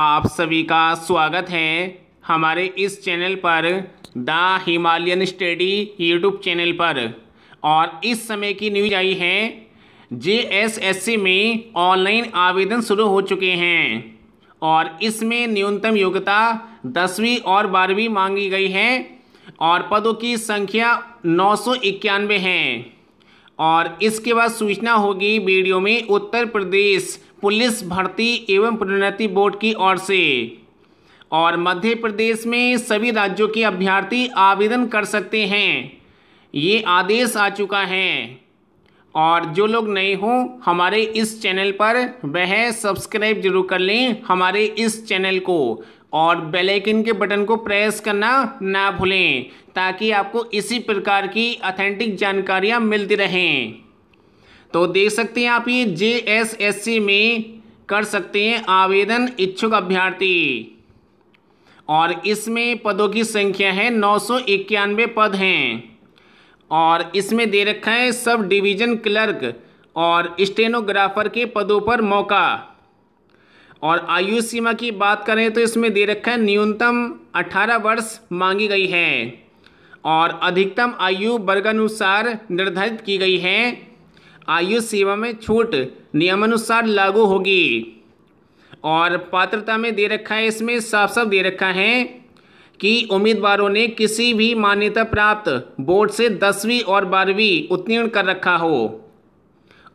आप सभी का स्वागत है हमारे इस चैनल पर the Himalayan study YouTube channel पर और इस समय की न्यूज आई है सी में ऑनलाइन आवेदन शुरू हो चुके हैं और इसमें न्यूनतम योग्यता दसवीं और बारहवीं मांगी गई है और पदों की संख्या नौ सौ इक्यानवे हैं और इसके बाद सूचना होगी वीडियो में उत्तर प्रदेश पुलिस भर्ती एवं प्रोन्नति बोर्ड की ओर से और मध्य प्रदेश में सभी राज्यों के अभ्यर्थी आवेदन कर सकते हैं ये आदेश आ चुका है और जो लोग नए हों हमारे इस चैनल पर वह सब्सक्राइब जरूर कर लें हमारे इस चैनल को और बेल आइकन के बटन को प्रेस करना ना भूलें ताकि आपको इसी प्रकार की अथेंटिक जानकारियां मिलती रहें तो देख सकते हैं आप ये जे एस एस सी में कर सकते हैं आवेदन इच्छुक अभ्यर्थी और इसमें पदों की संख्या है नौ सौ इक्यानवे पद हैं और इसमें दे रखा है सब डिवीज़न क्लर्क और स्टेनोग्राफर के पदों पर मौका और आयु सीमा की बात करें तो इसमें दे रखा है न्यूनतम 18 वर्ष मांगी गई है और अधिकतम आयु वर्गानुसार निर्धारित की गई है आयु सीमा में छूट नियमानुसार लागू होगी और पात्रता में दे रखा है इसमें साफ साफ दे रखा है कि उम्मीदवारों ने किसी भी मान्यता प्राप्त बोर्ड से दसवीं और बारहवीं उत्तीर्ण कर रखा हो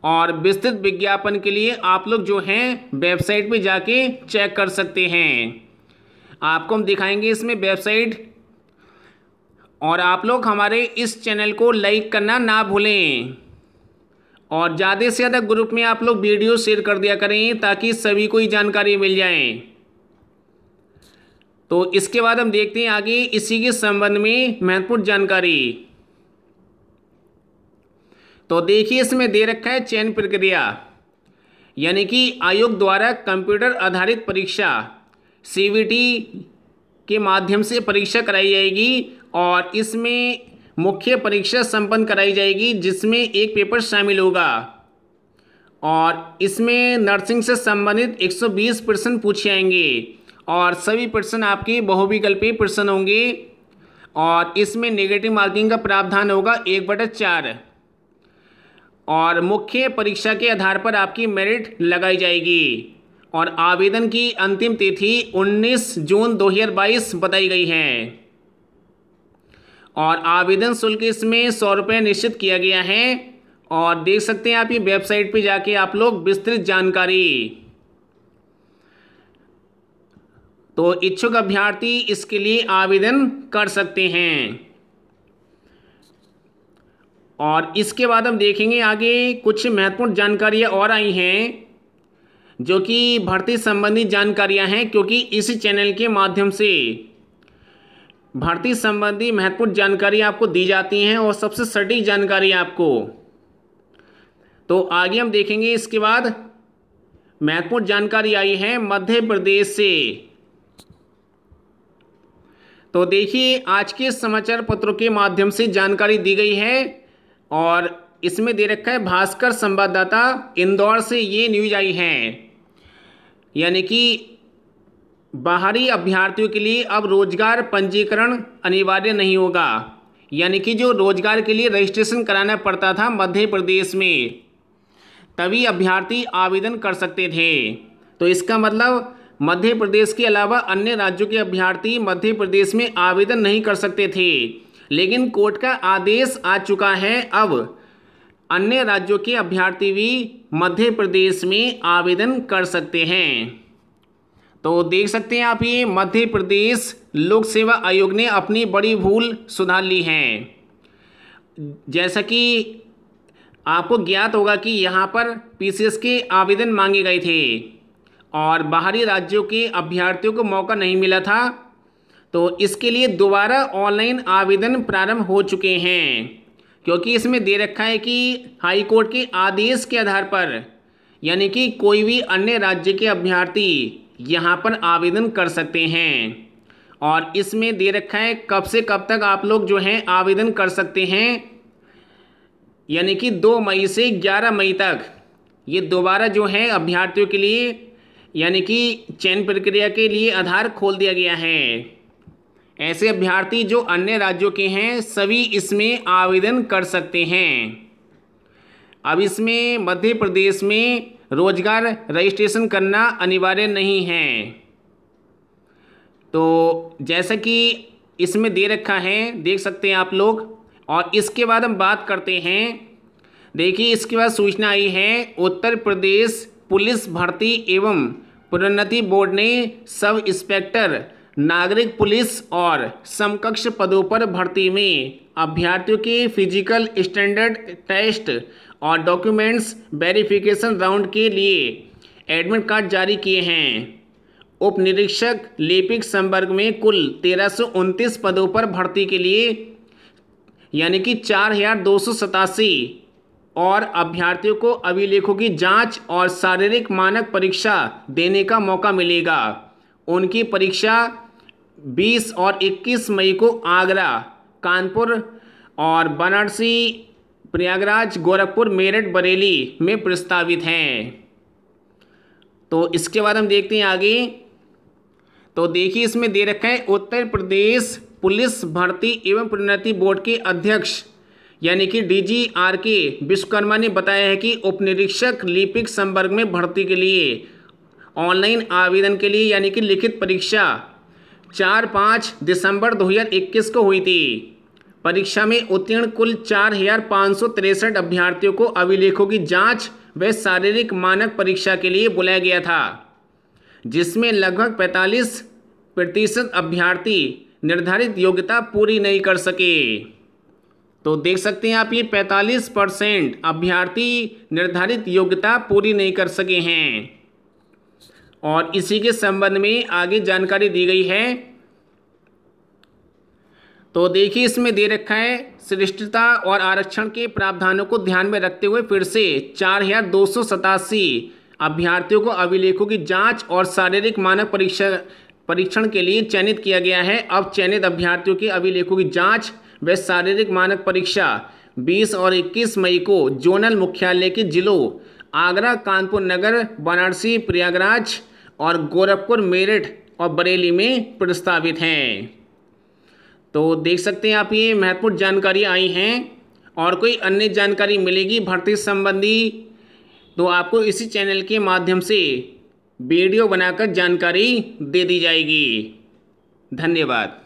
और विस्तृत विज्ञापन के लिए आप लोग जो हैं वेबसाइट पे जाके चेक कर सकते हैं आपको हम दिखाएंगे इसमें वेबसाइट और आप लोग हमारे इस चैनल को लाइक करना ना भूलें और ज़्यादा से ज़्यादा ग्रुप में आप लोग वीडियो शेयर कर दिया करें ताकि सभी को ही जानकारी मिल जाए तो इसके बाद हम देखते हैं आगे इसी के संबंध में महत्वपूर्ण जानकारी तो देखिए इसमें दे रखा है चयन प्रक्रिया यानी कि आयोग द्वारा कंप्यूटर आधारित परीक्षा सी के माध्यम से परीक्षा कराई जाएगी और इसमें मुख्य परीक्षा संपन्न कराई जाएगी जिसमें एक पेपर शामिल होगा और इसमें नर्सिंग से संबंधित 120 प्रश्न पूछे जाएंगे और सभी प्रश्न आपके बहुविकल्पीय प्रश्न होंगे और इसमें नेगेटिव मार्किंग का प्रावधान होगा एक बटा चार और मुख्य परीक्षा के आधार पर आपकी मेरिट लगाई जाएगी और आवेदन की अंतिम तिथि 19 जून 2022 बताई गई है और आवेदन शुल्क इसमें सौ रुपये निश्चित किया गया है और देख सकते हैं आप ये वेबसाइट पे जाके आप लोग विस्तृत जानकारी तो इच्छुक अभ्यर्थी इसके लिए आवेदन कर सकते हैं और इसके बाद हम देखेंगे आगे कुछ महत्वपूर्ण जानकारियाँ और आई हैं जो कि भर्ती संबंधी जानकारियाँ हैं क्योंकि इस चैनल के माध्यम से भर्ती संबंधी महत्वपूर्ण जानकारी आपको दी जाती हैं और सबसे सटीक जानकारी आपको तो आगे हम देखेंगे इसके बाद महत्वपूर्ण जानकारी आई है मध्य प्रदेश से तो देखिए आज के समाचार पत्रों के माध्यम से जानकारी दी गई है और इसमें दे रखा है भास्कर संवाददाता इंदौर से ये न्यूज आई है यानी कि बाहरी अभ्यर्थियों के लिए अब रोजगार पंजीकरण अनिवार्य नहीं होगा यानी कि जो रोजगार के लिए रजिस्ट्रेशन कराना पड़ता था मध्य प्रदेश में तभी अभ्यर्थी आवेदन कर सकते थे तो इसका मतलब मध्य प्रदेश के अलावा अन्य राज्यों के अभ्यर्थी मध्य प्रदेश में आवेदन नहीं कर सकते थे लेकिन कोर्ट का आदेश आ चुका है अब अन्य राज्यों के अभ्यर्थी भी मध्य प्रदेश में आवेदन कर सकते हैं तो देख सकते हैं आप ये मध्य प्रदेश लोक सेवा आयोग ने अपनी बड़ी भूल सुधार ली है जैसा कि आपको ज्ञात होगा कि यहाँ पर पीसीएस के आवेदन मांगे गए थे और बाहरी राज्यों के अभ्यर्थियों को मौका नहीं मिला था तो इसके लिए दोबारा ऑनलाइन आवेदन प्रारंभ हो चुके हैं क्योंकि इसमें दे रखा है कि हाई कोर्ट के आदेश के आधार पर यानी कि कोई भी अन्य राज्य के अभ्यर्थी यहाँ पर आवेदन कर सकते हैं और इसमें दे रखा है कब से कब तक आप लोग जो हैं आवेदन कर सकते हैं यानी कि दो मई से ग्यारह मई तक ये दोबारा जो है अभ्यर्थियों के लिए यानी कि चयन प्रक्रिया के लिए आधार खोल दिया गया है ऐसे अभ्यर्थी जो अन्य राज्यों के हैं सभी इसमें आवेदन कर सकते हैं अब इसमें मध्य प्रदेश में रोजगार रजिस्ट्रेशन करना अनिवार्य नहीं है तो जैसा कि इसमें दे रखा है देख सकते हैं आप लोग और इसके बाद हम बात करते हैं देखिए इसके बाद सूचना आई है उत्तर प्रदेश पुलिस भर्ती एवं प्रोन्नति बोर्ड ने सब इंस्पेक्टर नागरिक पुलिस और समकक्ष पदों पर भर्ती में अभ्यर्थियों के फिजिकल स्टैंडर्ड टेस्ट और डॉक्यूमेंट्स वेरिफिकेशन राउंड के लिए एडमिट कार्ड जारी किए हैं उप निरीक्षक लिपिक संवर्ग में कुल तेरह पदों पर भर्ती के लिए यानी कि चार हज़ार दो सौ सतासी और अभ्यर्थियों को अभिलेखों की जांच और शारीरिक मानक परीक्षा देने का मौका मिलेगा उनकी परीक्षा 20 और 21 मई को आगरा कानपुर और बनारसी प्रयागराज गोरखपुर मेरठ बरेली में प्रस्तावित हैं तो इसके बाद हम देखते हैं आगे तो देखिए इसमें दे रखा है उत्तर प्रदेश पुलिस भर्ती एवं प्रोन्नति बोर्ड के अध्यक्ष यानी कि जी आर के विश्वकर्मा ने बताया है कि उपनिरीक्षक लिपिक संवर्ग में भर्ती के लिए ऑनलाइन आवेदन के लिए यानी कि लिखित परीक्षा चार पाँच दिसंबर 2021 को हुई थी परीक्षा में उत्तीर्ण कुल चार हजार पाँच सौ तिरसठ अभ्यर्थियों को अभिलेखों की जांच व शारीरिक मानक परीक्षा के लिए बुलाया गया था जिसमें लगभग 45 प्रतिशत अभ्यर्थी निर्धारित योग्यता पूरी नहीं कर सके तो देख सकते हैं आप ये 45 परसेंट अभ्यर्थी निर्धारित योग्यता पूरी नहीं कर सके हैं और इसी के संबंध में आगे जानकारी दी गई है तो देखिए इसमें दे रखा है श्रेष्ठता और आरक्षण के प्रावधानों को ध्यान में रखते हुए फिर से चार हज़ार दो सौ सतासी अभ्यर्थियों को अभिलेखों की जांच और शारीरिक मानक परीक्षा परीक्षण के लिए चयनित किया गया है अब चयनित अभ्यर्थियों के अभिलेखों की जांच व शारीरिक मानक परीक्षा 20 और 21 मई को जोनल मुख्यालय के जिलों आगरा कानपुर नगर वाराणसी प्रयागराज और गोरखपुर मेरठ और बरेली में प्रस्तावित हैं तो देख सकते हैं आप ये महत्वपूर्ण जानकारी आई हैं और कोई अन्य जानकारी मिलेगी भर्ती संबंधी तो आपको इसी चैनल के माध्यम से वीडियो बनाकर जानकारी दे दी जाएगी धन्यवाद